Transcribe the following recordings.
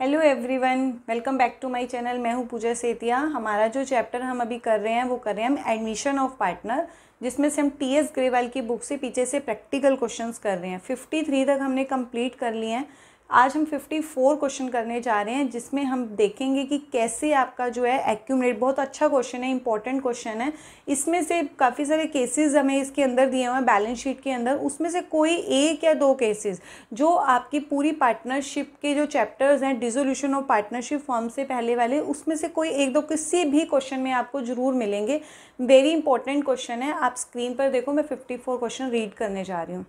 hello everyone welcome back to my channel मैं हूँ पूजा सेतिया हमारा जो चैप्टर हम अभी कर रहे हैं वो कर रहे हैं हम एडमिशन ऑफ पार्टनर जिसमें से हम टी एस ग्रेवाल की बुक से पीछे से प्रैक्टिकल क्वेश्चंस कर रहे हैं फिफ्टी थ्री तक हमने कंप्लीट कर लिए हैं आज हम 54 क्वेश्चन करने जा रहे हैं जिसमें हम देखेंगे कि कैसे आपका जो है एक्यूमरेट बहुत अच्छा क्वेश्चन है इंपॉर्टेंट क्वेश्चन है इसमें से काफ़ी सारे केसेस हमें इसके अंदर दिए हुए हैं बैलेंस शीट के अंदर उसमें से कोई एक या दो केसेस जो आपकी पूरी पार्टनरशिप के जो चैप्टर्स हैं डिजोल्यूशन ऑफ पार्टनरशिप फॉर्म से पहले वाले उसमें से कोई एक दो किसी भी क्वेश्चन में आपको ज़रूर मिलेंगे वेरी इंपॉर्टेंट क्वेश्चन है आप स्क्रीन पर देखो मैं फिफ्टी क्वेश्चन रीड करने जा रही हूँ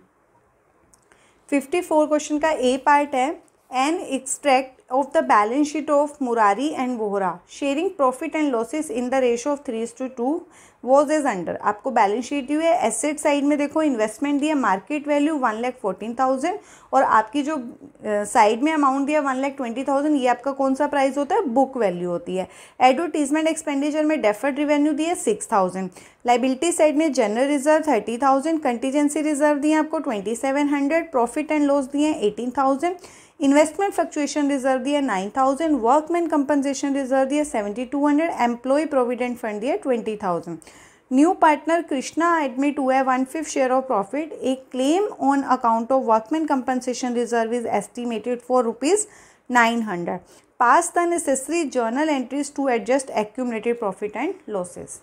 54 क्वेश्चन का ए पार्ट है an extract of the balance sheet of Murari and Vohra sharing profit and losses in the ratio of three two two was is under आपको बैलेंस शीट हुई है एसेट साइड में देखो इन्वेस्टमेंट दिया market value one lakh fourteen thousand और आपकी जो side में अमाउंट दिया वन लैख ट्वेंटी थाउजेंड ये आपका कौन सा प्राइस होता है बुक वैल्यू होती है एडवर्टीजमेंट एक्सपेंडिचर में डेफर्ड रिवेन्यू दिया सिक्स थाउजेंड लाइबिलिटी साइड में general reserve thirty thousand contingency reserve दिए आपको twenty seven hundred profit and loss दिए eighteen thousand investment fluctuation reserve दिया nine thousand workman compensation reserve दिया seventy two hundred employ provident fund दिया twenty thousand new partner Krishna admit हुआ है one fifth share of profit a claim on account of workman compensation reserve is estimated for rupees nine hundred pass the necessary journal entries to adjust accumulated profit and losses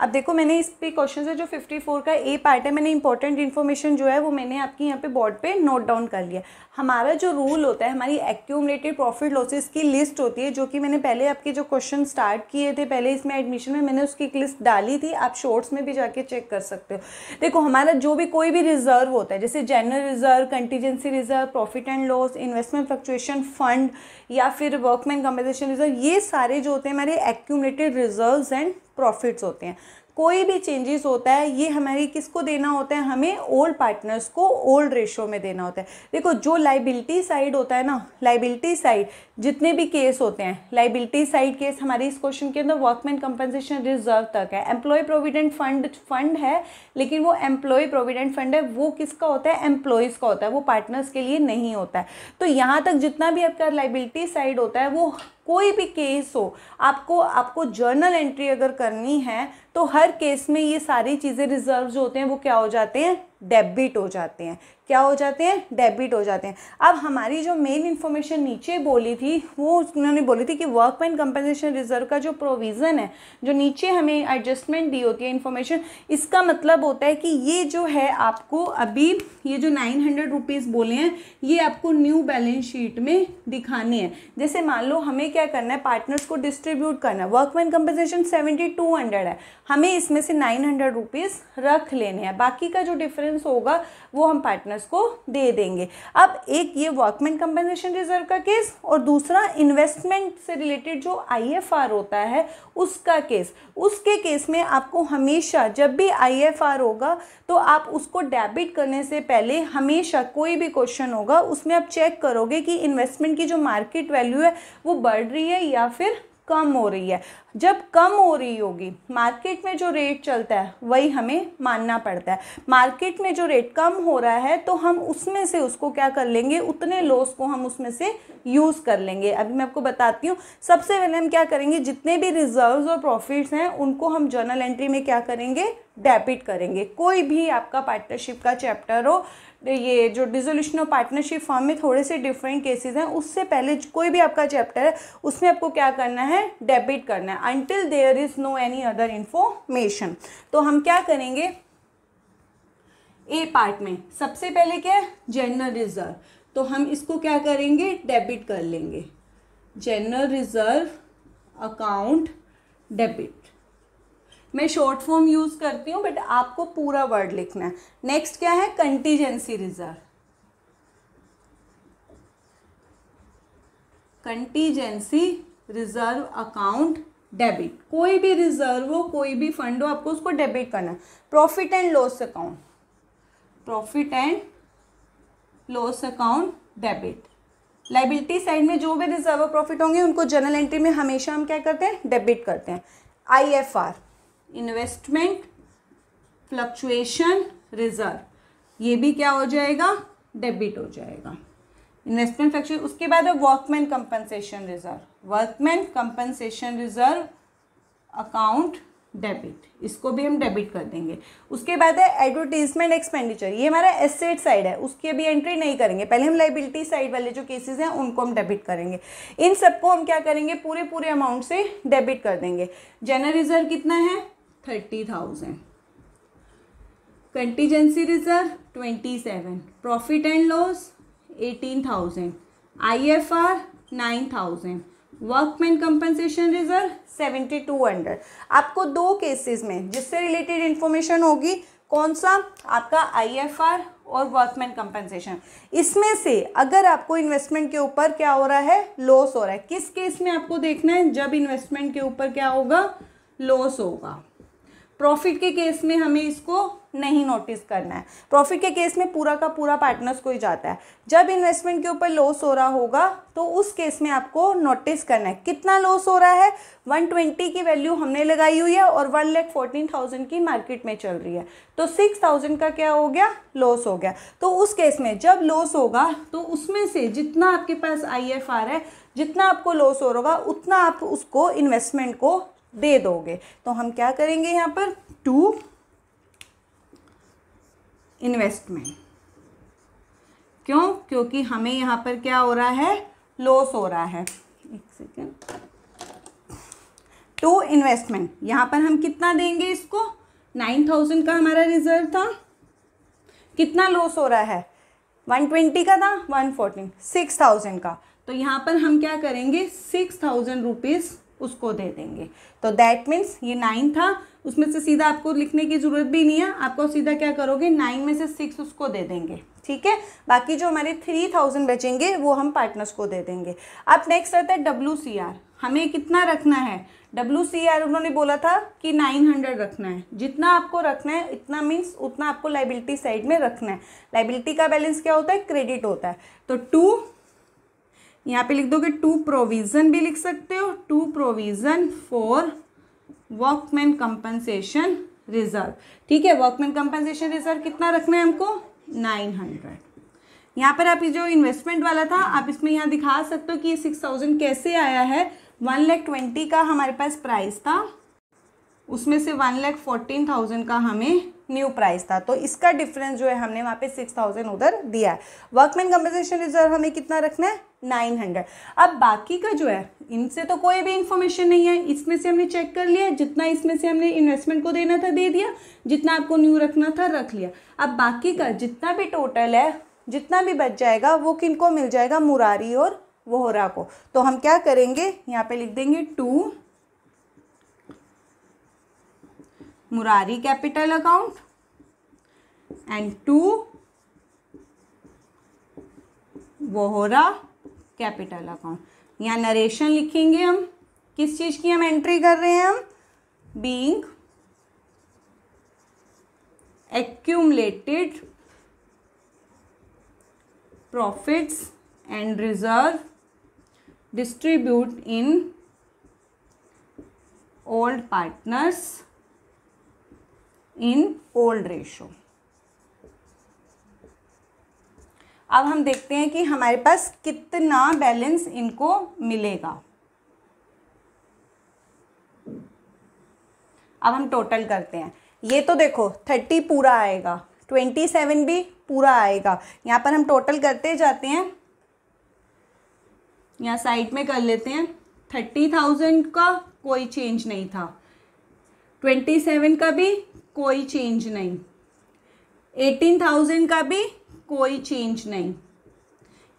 अब देखो मैंने इस पे question है जो 54 का A part है मैंने इंपॉर्टेंट इन्फॉर्मेशन जो है वो मैंने आपके यहाँ पे बोर्ड पे नोट डाउन कर लिया हमारा जो रूल होता है हमारी एक्यूमलेटेड प्रॉफिट लॉसेस की लिस्ट होती है जो कि मैंने पहले आपके जो क्वेश्चन स्टार्ट किए थे पहले इसमें एडमिशन में मैंने उसकी लिस्ट डाली थी आप शॉर्ट्स में भी जाके चेक कर सकते हो देखो हमारा जो भी कोई भी रिजर्व होता है जैसे general reserve contingency reserve profit and loss investment fluctuation fund या फिर वर्कमैन कम्पनसेशन रिजर्व ये सारे जो होते हैं हमारे एक्यूमलेटेड रिजर्व एंड प्रॉफिट्स होते हैं कोई भी चेंजेस होता है ये हमारी किसको देना होता है हमें ओल्ड पार्टनर्स को ओल्ड रेशो में देना होता है देखो जो लाइबिलिटी साइड होता है ना लाइबिलिटी साइड जितने भी केस होते हैं लाइबिलिटी साइड केस हमारे इस क्वेश्चन के अंदर वर्कमैन कंपनसेशन रिजर्व तक है एम्प्लॉय प्रोविडेंट फंड फंड है लेकिन वो एम्प्लॉय प्रोविडेंट फंड है वो किसका होता है एम्प्लॉयज़ का होता है वो पार्टनर्स के लिए नहीं होता है तो यहाँ तक जितना भी आपका लाइबिलिटी साइड होता है वो कोई भी केस हो आपको आपको जर्नल एंट्री अगर करनी है तो हर केस में ये सारी चीज़ें रिजर्व जो होते हैं वो क्या हो जाते हैं डेबिट हो जाते हैं क्या हो जाते हैं डेबिट हो जाते हैं अब हमारी जो मेन इन्फॉर्मेशन नीचे बोली थी वो उन्होंने बोली थी कि वर्क वर्कमैन कंपनसेशन रिजर्व का जो प्रोविज़न है जो नीचे हमें एडजस्टमेंट दी होती है इन्फॉर्मेशन इसका मतलब होता है कि ये जो है आपको अभी ये जो नाइन हंड्रेड रुपीज़ बोले हैं ये आपको न्यू बैलेंस शीट में दिखानी है जैसे मान लो हमें क्या करना है पार्टनर्स को डिस्ट्रीब्यूट करना है work workman compensation seventy two hundred है हमें इसमें से नाइन हंड्रेड रुपीज़ रख लेने हैं बाकी का जो डिफरेंस डिफरेंस होगा वो हम पार्टनर्स को दे देंगे अब एक ये वर्कमैन कंपनसेशन रिजर्व का केस और दूसरा इन्वेस्टमेंट से रिलेटेड जो आई होता है उसका केस उसके केस में आपको हमेशा जब भी आई होगा तो आप उसको डेबिट करने से पहले हमेशा कोई भी क्वेश्चन होगा उसमें आप चेक करोगे कि इन्वेस्टमेंट की जो मार्केट वैल्यू है वो बढ़ रही है या फिर कम हो रही है जब कम हो रही होगी मार्केट में जो रेट चलता है वही हमें मानना पड़ता है मार्केट में जो रेट कम हो रहा है तो हम उसमें से उसको क्या कर लेंगे उतने लॉस को हम उसमें से यूज़ कर लेंगे अभी मैं आपको बताती हूँ सबसे पहले हम क्या करेंगे जितने भी रिजर्व्स और प्रॉफिट्स हैं उनको हम जर्नल एंट्री में क्या करेंगे डेबिट करेंगे कोई भी आपका पार्टनरशिप का चैप्टर हो तो ये जो डिजोल्यूशन ऑफ पार्टनरशिप फॉर्म में थोड़े से डिफरेंट केसेस हैं उससे पहले कोई भी आपका चैप्टर है उसमें आपको क्या करना है डेबिट करना है until there is no any other information तो हम क्या करेंगे ए पार्ट में सबसे पहले क्या है जनरल रिजर्व तो हम इसको क्या करेंगे डेबिट कर लेंगे जनरल रिजर्व अकाउंट डेबिट मैं शॉर्ट फॉर्म यूज़ करती हूँ बट आपको पूरा वर्ड लिखना है नेक्स्ट क्या है contingency reserve contingency reserve account debit कोई भी रिजर्व हो कोई भी फंड हो आपको उसको डेबिट करना है profit and loss account profit and loss account debit liability side में जो भी रिजर्व प्रॉफिट होंगे उनको जनरल एंट्री में हमेशा हम क्या करते हैं डेबिट करते हैं I F R investment fluctuation reserve ये भी क्या हो जाएगा डेबिट हो जाएगा इन्वेस्टमेंट फ्लक्चुएशन उसके बाद है workman compensation reserve workman compensation reserve account debit इसको भी हम डेबिट कर देंगे उसके बाद है एडवर्टीजमेंट एक्सपेंडिचर ये हमारा एसेट साइड है उसकी अभी एंट्री नहीं करेंगे पहले हम लाइबिलिटी साइड वाले जो केसेस हैं उनको हम डेबिट करेंगे इन सबको हम क्या करेंगे पूरे पूरे अमाउंट से डेबिट कर देंगे जनरल रिजर्व कितना है thirty thousand contingency reserve twenty seven profit and loss eighteen thousand I F R nine thousand workman compensation reserve seventy two hundred आपको दो केसेस में जिससे रिलेटेड इन्फॉर्मेशन होगी कौन सा आपका आई एफ आर और वर्कमैन कंपनसेशन इसमें से अगर आपको इन्वेस्टमेंट के ऊपर क्या हो रहा है लॉस हो रहा है किस केस में आपको देखना है जब इन्वेस्टमेंट के ऊपर क्या होगा लॉस होगा प्रॉफिट के केस में हमें इसको नहीं नोटिस करना है प्रॉफिट के केस में पूरा का पूरा पार्टनर्स को ही जाता है जब इन्वेस्टमेंट के ऊपर लॉस हो रहा होगा तो उस केस में आपको नोटिस करना है कितना लॉस हो रहा है 120 की वैल्यू हमने लगाई हुई है और वन लैख फोर्टीन थाउजेंड की मार्केट में चल रही है तो सिक्स थाउजेंड का क्या हो गया लॉस हो गया तो उस केस में जब लॉस होगा तो उसमें से जितना आपके पास आई है जितना आपको लॉस हो रहा होगा उतना आप उसको इन्वेस्टमेंट को दे दोगे तो हम क्या करेंगे यहाँ पर टू इन्वेस्टमेंट क्यों क्योंकि हमें यहाँ पर क्या हो रहा है लॉस हो रहा है एक सेकेंड टू इन्वेस्टमेंट यहाँ पर हम कितना देंगे इसको नाइन थाउजेंड का हमारा रिजर्व था कितना लॉस हो रहा है वन ट्वेंटी का था वन फोर्टीन सिक्स थाउजेंड का तो यहाँ पर हम क्या करेंगे सिक्स थाउजेंड रुपीज़ उसको दे देंगे तो दैट मीन्स ये नाइन था उसमें से सीधा आपको लिखने की ज़रूरत भी नहीं है आपको सीधा क्या करोगे नाइन में से सिक्स उसको दे देंगे ठीक है बाकी जो हमारे थ्री थाउजेंड बचेंगे वो हम पार्टनर्स को दे देंगे अब नेक्स्ट रहता है डब्ल्यू सी आर हमें कितना रखना है डब्ल्यू सी आर उन्होंने बोला था कि नाइन हंड्रेड रखना है जितना आपको रखना है इतना मीन्स उतना आपको लाइबिलिटी साइड में रखना है लाइबिलिटी का बैलेंस क्या होता है क्रेडिट होता है तो टू यहाँ पे लिख दोगे टू प्रोविज़न भी लिख सकते हो to provision for workman compensation reserve ठीक है वर्कमैन कंपनसेशन रिजर्व कितना रखना है हमको नाइन हंड्रेड यहाँ पर आप जो इन्वेस्टमेंट वाला था आप इसमें यहाँ दिखा सकते हो कि सिक्स थाउजेंड कैसे आया है वन लैख ट्वेंटी का हमारे पास प्राइस था उसमें से वन लैख फोर्टीन थाउजेंड का हमें न्यू प्राइस था तो इसका डिफरेंस जो है हमने वहाँ पे सिक्स थाउजेंड उधर दिया है वर्कमैन कंपनसेशन रिजर्व हमें कितना रखना है नाइन हंड्रेड अब बाकी का जो है इनसे तो कोई भी इंफॉर्मेशन नहीं है इसमें से हमने चेक कर लिया जितना इसमें से हमने इन्वेस्टमेंट को देना था दे दिया जितना आपको न्यू रखना था रख लिया अब बाकी का जितना भी टोटल है जितना भी बच जाएगा वो किन को मिल जाएगा मुरारी और वोहरा को तो हम क्या करेंगे यहाँ पे लिख देंगे to Murari capital account and to Vohra capital account यहाँ नरेशन लिखेंगे हम किस चीज़ की हम एंट्री कर रहे हैं हम being accumulated profits and reserve distribute in old partners in old ratio अब हम देखते हैं कि हमारे पास कितना बैलेंस इनको मिलेगा अब हम टोटल करते हैं ये तो देखो थर्टी पूरा आएगा ट्वेंटी सेवन भी पूरा आएगा यहाँ पर हम टोटल करते जाते हैं यहाँ साइड में कर लेते हैं थर्टी थाउजेंड का कोई चेंज नहीं था ट्वेंटी सेवन का भी कोई चेंज नहीं एटीन थाउजेंड का भी कोई चेंज नहीं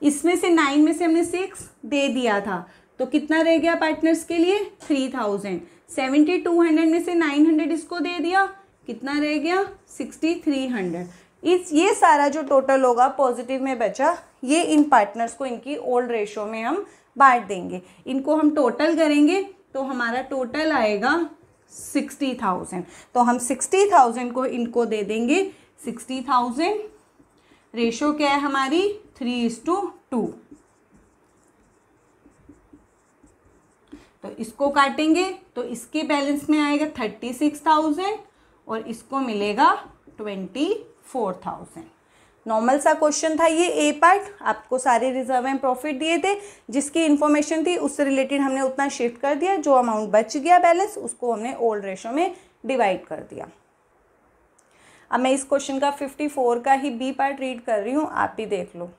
इसमें से नाइन में से हमने सिक्स दे दिया था तो कितना रह गया पार्टनर्स के लिए three thousand seventy two hundred में से नाइन हंड्रेड इसको दे दिया कितना रह गया सिक्सटी थ्री हंड्रेड इस ये सारा जो टोटल होगा पॉजिटिव में बचा ये इन पार्टनर्स को इनकी ओल्ड रेशो में हम बांट देंगे इनको हम टोटल करेंगे तो हमारा टोटल आएगा सिक्सटी थाउजेंड तो हम सिक्सटी थाउजेंड को इनको दे देंगे सिक्सटी थाउजेंड रेशो क्या है हमारी थ्री इज टू टू तो इसको काटेंगे तो इसके बैलेंस में आएगा थर्टी सिक्स थाउजेंड और इसको मिलेगा ट्वेंटी फोर थाउजेंड नॉर्मल सा क्वेश्चन था ये ए पार्ट आपको सारे रिजर्व एंड प्रॉफिट दिए थे जिसकी इन्फॉर्मेशन थी उससे रिलेटेड हमने उतना शिफ्ट कर दिया जो अमाउंट बच गया बैलेंस उसको हमने ओल्ड रेशो में डिवाइड कर दिया अब मैं इस क्वेश्चन का फिफ्टी फोर का ही बी पार्ट रीड कर रही हूँ आप ही देख लो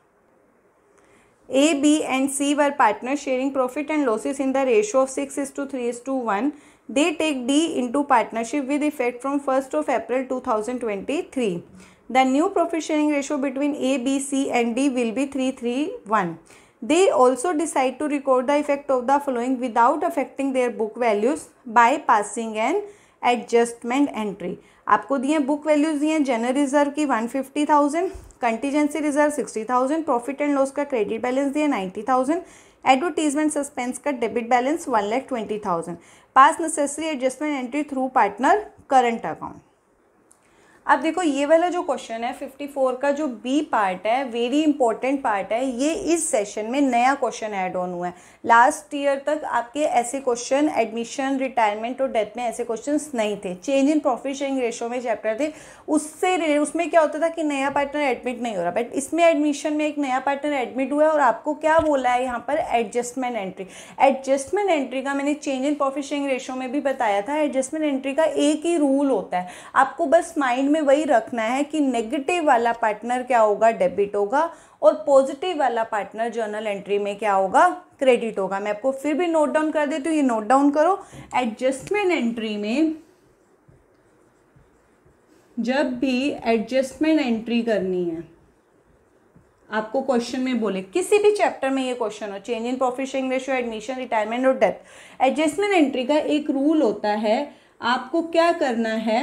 A B and C were partners sharing profit and losses in the ratio of six is to three is to one they take D into partnership with effect from first of April two thousand twenty three the new profit sharing ratio between A B C and D will be three three one they also decide to record the effect of the following without affecting their book values by passing and adjustment entry आपको दिए book values दिए general reserve की one fifty thousand contingency reserve sixty thousand profit and loss का credit balance दिए ninety thousand advertisement suspense का debit balance one lakh twenty thousand pass necessary adjustment entry through partner current account अब देखो ये वाला जो question है 54 का जो बी पार्ट है वेरी इंपॉर्टेंट पार्ट है ये इस सेशन में नया क्वेश्चन ऐड ऑन हुआ है लास्ट ईयर तक आपके ऐसे क्वेश्चन एडमिशन रिटायरमेंट और डेथ में ऐसे क्वेश्चन नहीं थे change in profit sharing ratio में चैप्टर थे उससे उसमें क्या होता था कि नया पार्टनर एडमिट नहीं हो रहा बट इसमें एडमिशन में एक नया पार्टनर एडमिट हुआ है और आपको क्या बोला है यहाँ पर एडजस्टमेंट एंट्री एडजस्टमेंट एंट्री का मैंने change in profit sharing ratio में भी बताया था एडजस्टमेंट एंट्री का एक ही रूल होता है आपको बस माइंड में हमें वही रखना है कि नेगेटिव वाला पार्टनर क्या होगा डेबिट होगा और पॉजिटिव वाला पार्टनर जर्नल एंट्री में क्या होगा क्रेडिट होगा मैं आपको फिर भी नोट डाउन कर देती हूँ ये नोट डाउन करो एडजस्टमेंट एंट्री में जब भी एडजस्टमेंट एंट्री करनी है आपको क्वेश्चन में बोले किसी भी चैप्टर में ये क्वेश्चन हो change in profession ratio admission retirement और डेथ एडजस्टमेंट एंट्री का एक रूल होता है आपको क्या करना है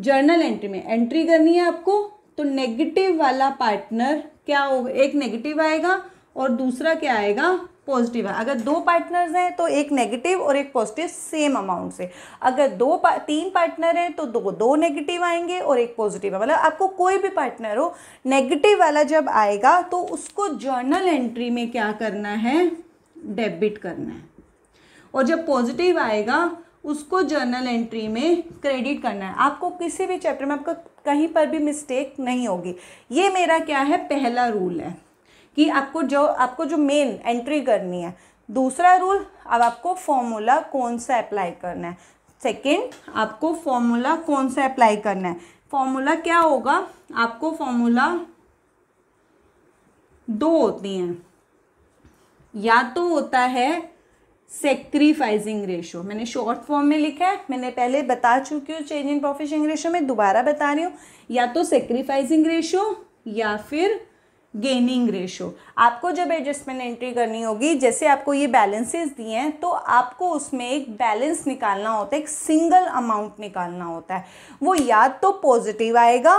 जर्नल एंट्री में एंट्री करनी है आपको तो नेगेटिव वाला पार्टनर क्या होगा एक नेगेटिव आएगा और दूसरा क्या आएगा पॉजिटिव है अगर दो पार्टनर्स हैं तो एक नेगेटिव और एक पॉजिटिव सेम अमाउंट से अगर दो पा, तीन पार्टनर हैं तो दो दो नेगेटिव आएंगे और एक पॉजिटिव मतलब आपको कोई भी पार्टनर हो नेगेटिव वाला जब आएगा तो उसको जर्नल एंट्री में क्या करना है डेबिट करना है और जब पॉजिटिव आएगा उसको जर्नल एंट्री में क्रेडिट करना है आपको किसी भी चैप्टर में आपका कहीं पर भी मिस्टेक नहीं होगी ये मेरा क्या है पहला रूल है कि आपको जो आपको जो मेन एंट्री करनी है दूसरा रूल अब आपको फॉर्मूला कौन सा अप्लाई करना है सेकेंड आपको फॉर्मूला कौन सा अप्लाई करना है फॉर्मूला क्या होगा आपको फॉर्मूला दो होती हैं या तो होता है सेक्रीफाइजिंग रेशो मैंने शॉर्ट फॉर्म में लिखा है मैंने पहले बता चुकी हूँ चेंज इन प्रोफिशिंग रेशो में दोबारा बता रही हूँ या तो सेक्रीफाइजिंग रेशो या फिर गेनिंग रेशो आपको जब एडजस्टमेंट एंट्री करनी होगी जैसे आपको ये बैलेंसेस दिए हैं तो आपको उसमें एक बैलेंस निकालना होता है एक सिंगल अमाउंट निकालना होता है वो या तो पॉजिटिव आएगा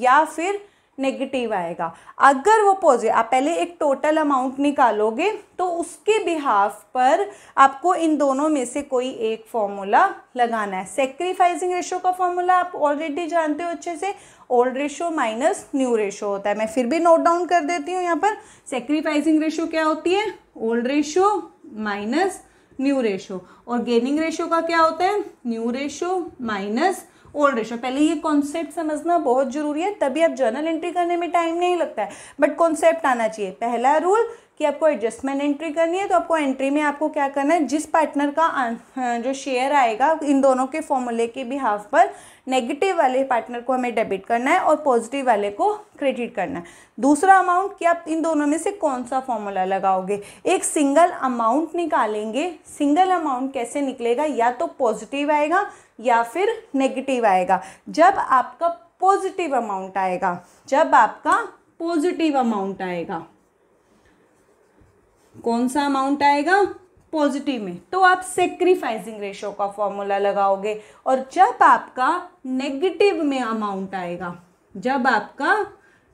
या फिर नेगेटिव आएगा अगर वो पॉजिटिव आप पहले एक टोटल अमाउंट निकालोगे तो उसके बिहाफ पर आपको इन दोनों में से कोई एक फॉर्मूला लगाना है सेक्रीफाइसिंग रेशो का फॉर्मूला आप ऑलरेडी जानते हो अच्छे से old ratio minus new ratio होता है मैं फिर भी नोट डाउन कर देती हूँ यहाँ पर सेक्रीफाइसिंग रेशो क्या होती है old ratio minus new ratio और गेनिंग रेशो का क्या होता है new ratio minus old ratio पहले ये कॉन्सेप्ट समझना बहुत जरूरी है तभी आप जर्नल एंट्री करने में टाइम नहीं लगता है बट कॉन्सेप्ट आना चाहिए पहला रूल कि आपको एडजस्टमेंट एंट्री करनी है तो आपको एंट्री में आपको क्या करना है जिस पार्टनर का अं, अं, जो शेयर आएगा इन दोनों के फॉर्मूले के बिहाफ पर नेगेटिव वाले पार्टनर को हमें डेबिट करना है और पॉजिटिव वाले को क्रेडिट करना है दूसरा अमाउंट कि आप इन दोनों में से कौन सा फॉर्मूला लगाओगे एक सिंगल अमाउंट निकालेंगे सिंगल अमाउंट कैसे निकलेगा या तो पॉजिटिव आएगा या फिर नेगेटिव आएगा जब आपका पॉजिटिव अमाउंट आएगा जब आपका पॉजिटिव अमाउंट आएगा कौन सा अमाउंट आएगा पॉजिटिव में तो आप सेक्रीफाइसिंग रेशो का फॉर्मूला लगाओगे और जब आपका नेगेटिव में अमाउंट आएगा जब आपका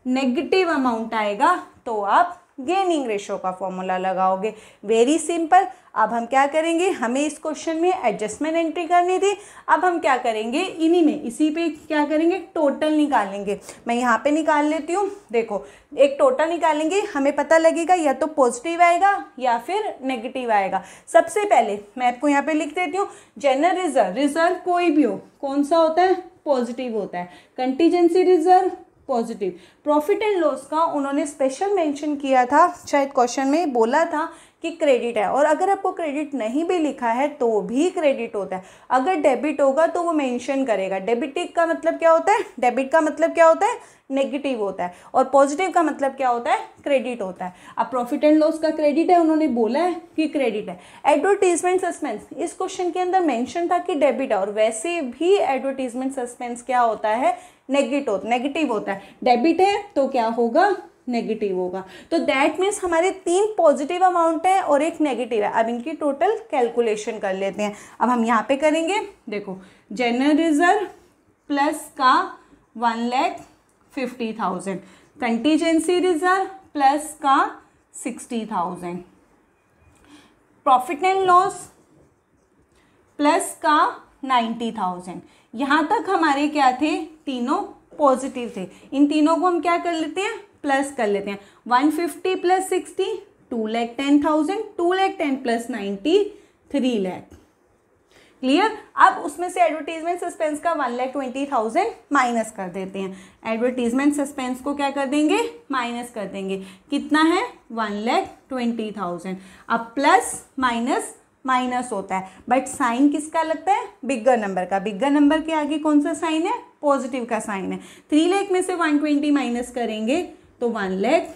नेगेटिव अमाउंट आएगा तो आप गेनिंग रेशो का फॉर्मूला लगाओगे वेरी सिंपल अब हम क्या करेंगे हमें इस क्वेश्चन में एडजस्टमेंट एंट्री करनी थी अब हम क्या करेंगे इन्हीं में इसी पे क्या करेंगे टोटल निकालेंगे मैं यहाँ पे निकाल लेती हूँ देखो एक टोटल निकालेंगे हमें पता लगेगा या तो पॉजिटिव आएगा या फिर नेगेटिव आएगा सबसे पहले मैं आपको यहाँ पे लिख देती हूँ जनरल रिजर्व रिजर्व कोई भी हो कौन सा होता है पॉजिटिव होता है contingency reserve positive profit and loss का उन्होंने स्पेशल मेंशन किया था शायद क्वेश्चन में बोला था कि क्रेडिट है और अगर आपको क्रेडिट नहीं भी लिखा है तो भी क्रेडिट होता है अगर डेबिट होगा तो वो मेंशन करेगा डेबिट का मतलब क्या होता है डेबिट का मतलब क्या होता है नेगेटिव होता है और पॉजिटिव का मतलब क्या होता है क्रेडिट होता है अब प्रॉफिट एंड लॉस का क्रेडिट है उन्होंने बोला है कि क्रेडिट है एडवर्टीजमेंट सस्पेंस इस क्वेश्चन के अंदर मेंशन था कि डेबिट है और वैसे भी एडवर्टीजमेंट सस्पेंस क्या होता है नेगेटिव नेगेटिव होता है डेबिट है तो क्या होगा नेगेटिव होगा तो दैट मीन्स हमारे तीन पॉजिटिव अमाउंट है और एक नेगेटिव है अब इनकी टोटल कैलकुलेशन कर लेते हैं अब हम यहाँ पे करेंगे देखो जनरल रिजर्व प्लस का one lakh fifty thousand contingency reserve plus का sixty thousand profit and loss plus का नाइन्टी थाउजेंड यहाँ तक हमारे क्या थे तीनों पॉजिटिव थे इन तीनों को हम क्या कर लेते हैं प्लस कर लेते हैं 150 fifty plus sixty two lakh ten thousand two lakh ten plus ninety three lakh clear अब उसमें से एडवर्टीजमेंट सस्पेंस का one lakh twenty thousand minus कर देते हैं एडवर्टीजमेंट सस्पेंस को क्या कर देंगे माइनस कर देंगे कितना है वन लैख ट्वेंटी थाउजेंड अब प्लस माइनस माइनस होता है बट साइन किसका लगता है बिगर नंबर का बिगर नंबर के आगे कौन सा साइन है पॉजिटिव का साइन है थ्री लैख में से वन ट्वेंटी माइनस करेंगे तो वन लैख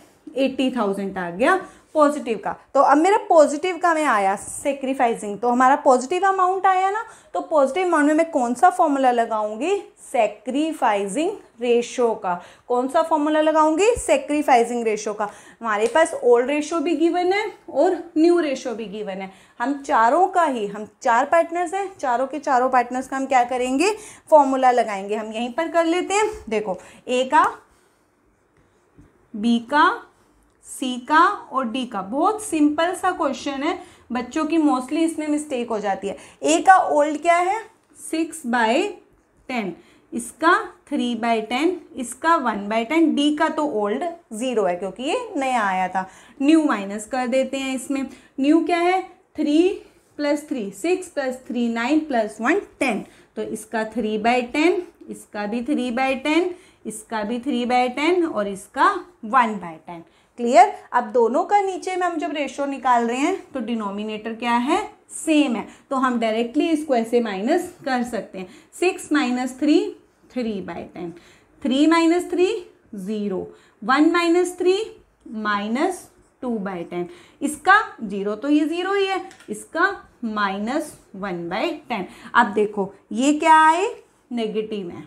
एट्टी थाउजेंड आ गया पॉजिटिव का तो अब मेरा पॉजिटिव का मैं आया सेक्रीफाइसिंग तो हमारा पॉजिटिव अमाउंट आया ना तो पॉजिटिव अमाउंट में मैं कौन सा फॉर्मूला लगाऊंगी सेक्रीफाइजिंग रेशो का कौन सा फॉर्मूला लगाऊंगी सेक्रीफाइजिंग रेशो का हमारे पास ओल्ड रेशो भी गिवन है और न्यू रेशो भी गिवन है हम चारों का ही हम चार पार्टनर्स हैं चारों के चारों पार्टनर्स का हम क्या करेंगे फॉर्मूला लगाएंगे हम यहीं पर कर लेते हैं देखो ए का बी का सी का और डी का बहुत सिंपल सा क्वेश्चन है बच्चों की मोस्टली इसमें मिस्टेक हो जाती है ए का ओल्ड क्या है सिक्स बाय टेन इसका थ्री बाय टेन इसका वन बाय टेन डी का तो ओल्ड ज़ीरो है क्योंकि ये नया आया था न्यू माइनस कर देते हैं इसमें न्यू क्या है three plus three six plus three nine plus one ten तो इसका थ्री बाय टेन इसका भी थ्री बाय टेन इसका भी थ्री बाय टेन और इसका वन बाय टेन क्लियर अब दोनों का नीचे में हम जब रेशो निकाल रहे हैं तो डिनोमिनेटर क्या है सेम है तो हम डायरेक्टली इसको ऐसे माइनस कर सकते हैं six minus three three by ten three minus three zero one minus three minus two by ten इसका जीरो तो ये ज़ीरो ही है इसका माइनस वन बाय टेन अब देखो ये क्या आए नेगेटिव है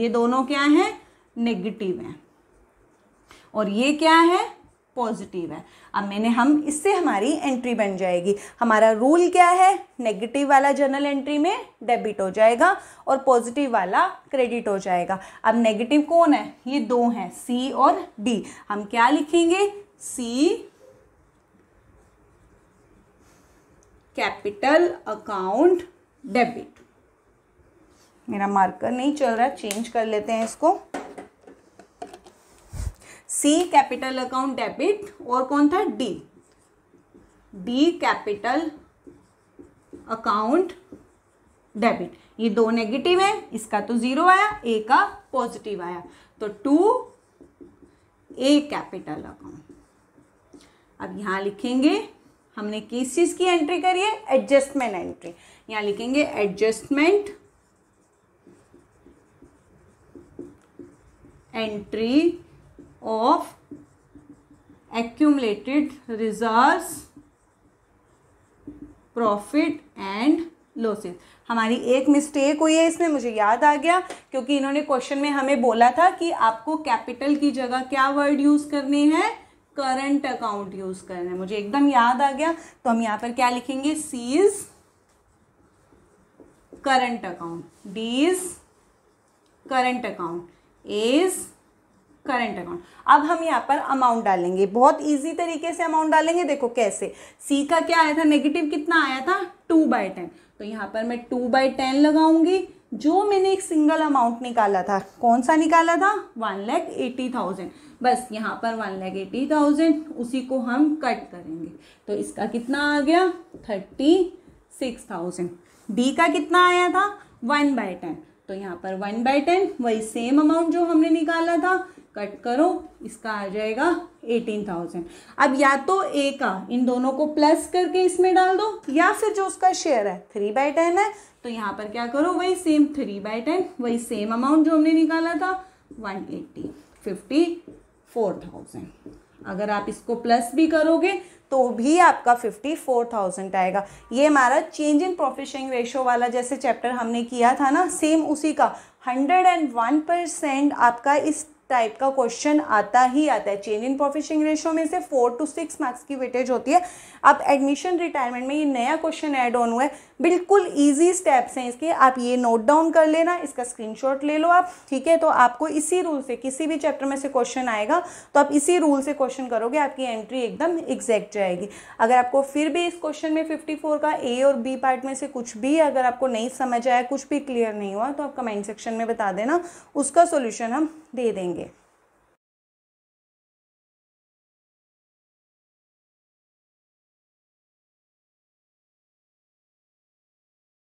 ये दोनों क्या हैं नेगेटिव हैं और ये क्या है पॉजिटिव है अब मैंने हम इससे हमारी एंट्री बन जाएगी हमारा रूल क्या है नेगेटिव वाला जर्नल एंट्री में डेबिट हो जाएगा और पॉजिटिव वाला क्रेडिट हो जाएगा अब नेगेटिव कौन है ये दो हैं सी और डी हम क्या लिखेंगे सी कैपिटल अकाउंट डेबिट मेरा मार्कर नहीं चल रहा चेंज कर लेते हैं इसको सी कैपिटल अकाउंट डेबिट और कौन था D D capital account debit ये दो नेगेटिव है इसका तो जीरो आया ए का पॉजिटिव आया तो टू ए कैपिटल अकाउंट अब यहां लिखेंगे हमने किस चीज़ की एंट्री करी है एडजस्टमेंट एंट्री यहां लिखेंगे adjustment entry of accumulated reserves profit and losses हमारी एक मिस्टेक हुई है इसमें मुझे याद आ गया क्योंकि इन्होंने क्वेश्चन में हमें बोला था कि आपको कैपिटल की जगह क्या वर्ड यूज़ करने हैं करंट अकाउंट यूज़ करना है मुझे एकदम याद आ गया तो हम यहां पर क्या लिखेंगे C's current account D's current account is current account अब हम यहाँ पर अमाउंट डालेंगे बहुत इजी तरीके से अमाउंट डालेंगे देखो कैसे सी का क्या आया था नेगेटिव कितना आया था टू बाई टेन तो यहाँ पर मैं टू बाई टेन लगाऊंगी जो मैंने एक सिंगल अमाउंट निकाला था कौन सा निकाला था वन लैख एटी थाउजेंड बस यहाँ पर वन लैख एटी थाउजेंड उसी को हम कट करेंगे तो इसका कितना आ गया थर्टी सिक्स थाउजेंड डी का कितना आया था वन बाय टेन तो यहाँ पर वन बाय टेन वही सेम अमाउंट जो हमने निकाला था कट करो इसका आ जाएगा एटीन थाउजेंड अब या तो ए का इन दोनों को प्लस करके इसमें डाल दो या फिर जो उसका शेयर है थ्री बाई टेन है तो यहाँ पर क्या करो वही सेम थ्री बाई टेन वही सेम अमाउंट जो हमने निकाला था one eighty fifty four thousand अगर आप इसको प्लस भी करोगे तो भी आपका फिफ्टी फोर थाउजेंड आएगा ये हमारा चेंज इन प्रोफिशिंग रेशो वाला जैसे चैप्टर हमने किया था ना सेम उसी का हंड्रेड एंड वन परसेंट आपका इस टाइप का क्वेश्चन आता ही आता है चेंज इन प्रोफेशन रेशियो में से फोर टू सिक्स मार्क्स की वेटेज होती है अब एडमिशन रिटायरमेंट में ये नया क्वेश्चन ऐड ऑन हुआ है बिल्कुल ईजी स्टेप्स हैं इसके आप ये नोट डाउन कर लेना इसका स्क्रीनशॉट ले लो आप ठीक है तो आपको इसी रूल से किसी भी चैप्टर में से क्वेश्चन आएगा तो आप इसी रूल से क्वेश्चन करोगे आपकी एंट्री एकदम एग्जैक्ट जाएगी अगर आपको फिर भी इस क्वेश्चन में फिफ्टी फोर का ए और बी पार्ट में से कुछ भी अगर आपको नहीं समझ आया कुछ भी क्लियर नहीं हुआ तो आप कमेंट सेक्शन में बता देना उसका सोल्यूशन हम दे देंगे